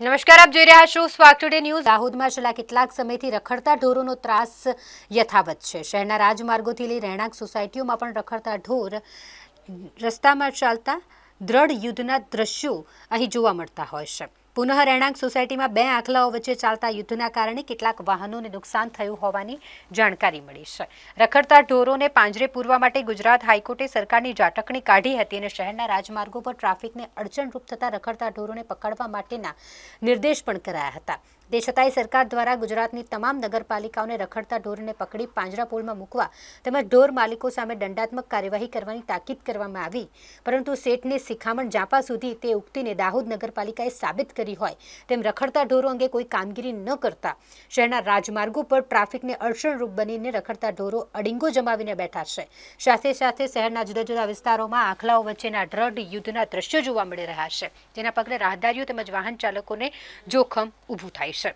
નમસ્કાર આપ જોઈ રહ્યા છો સ્વાગ ટુડે ન્યૂઝ દાહોદમાં છેલ્લા કેટલાક સમયથી રખડતા ઢોરોનો ત્રાસ યથાવત છે શહેરના રાજમાર્ગોથી લઈ રહેણાંક સોસાયટીઓમાં પણ રખડતા ઢોર રસ્તામાં ચાલતા દ્રઢ યુદ્ધના દ્રશ્યો અહીં જોવા મળતા હોય છે પુનઃ રહેણાંક સોસાયટીમાં બે આંકલાઓ વચ્ચે ચાલતા યુદ્ધના કારણે કેટલાક વાહનોને નુકસાન થયું હોવાની જાણકારી મળી છે રખડતા ઢોરોને પાંજરે પૂરવા માટે ગુજરાત હાઈકોર્ટે સરકારની જાટકણી કાઢી હતી અને શહેરના રાજમાર્ગો પર ટ્રાફિકને અડચણરૂપ થતા રખડતા ઢોરોને પકડવા માટેના નિર્દેશ પણ કરાયા હતા તે છતાંય સરકાર દ્વારા ગુજરાતની તમામ નગરપાલિકાઓને રખડતા ઢોરને પકડી પાંજરા પાંજરાપોળમાં મૂકવા તેમજ ઢોર માલિકો સામે દંડાત્મક કાર્યવાહી કરવાની તાકીદ કરવામાં આવી પરંતુ શેઠની શિખામણ જાપા સુધી તે ઉગતીને દાહોદ નગરપાલિકાએ સાબિત કરી હોય તેમ રખડતા ઢોરો અંગે કોઈ કામગીરી ન કરતા શહેરના રાજમાર્ગો પર ટ્રાફિકને અડચણરૂપ બનીને રખડતા ઢોરો અડીંગો જમાવીને બેઠા છે સાથે સાથે શહેરના જુદા જુદા વિસ્તારોમાં આખલાઓ વચ્ચેના ડ્રગ યુદ્ધના દ્રશ્યો જોવા મળી રહ્યા છે જેના પગલે રાહદારીઓ તેમજ વાહન ચાલકોને જોખમ ઊભું થાય છે છે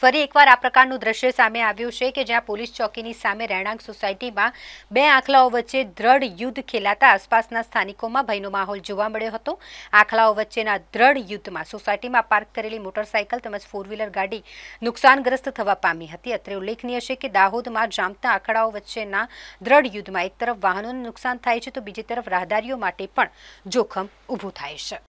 ફરી એકવાર આ પ્રકારનું દ્રશ્ય સામે આવ્યું છે કે જ્યાં પોલીસ ચોકીની સામે રહેણાંક સોસાયટીમાં બે આંખલાઓ વચ્ચે દ્રઢ યુદ્ધ ખેલાતા આસપાસના સ્થાનિકોમાં ભયનો માહોલ જોવા મળ્યો હતો આખલાઓ વચ્ચેના દ્રઢ યુદ્ધમાં સોસાયટીમાં પાર્ક કરેલી મોટરસાઇકલ તેમજ ફોર વ્હીલર ગાડી નુકસાનગ્રસ્ત થવા પામી હતી અત્રે ઉલ્લેખનીય છે કે દાહોદમાં જામતા આખડાઓ વચ્ચેના દ્રઢ યુદ્ધમાં એક તરફ વાહનોને નુકસાન થાય છે તો બીજી તરફ રાહદારીઓ માટે પણ જોખમ ઊભું થાય છે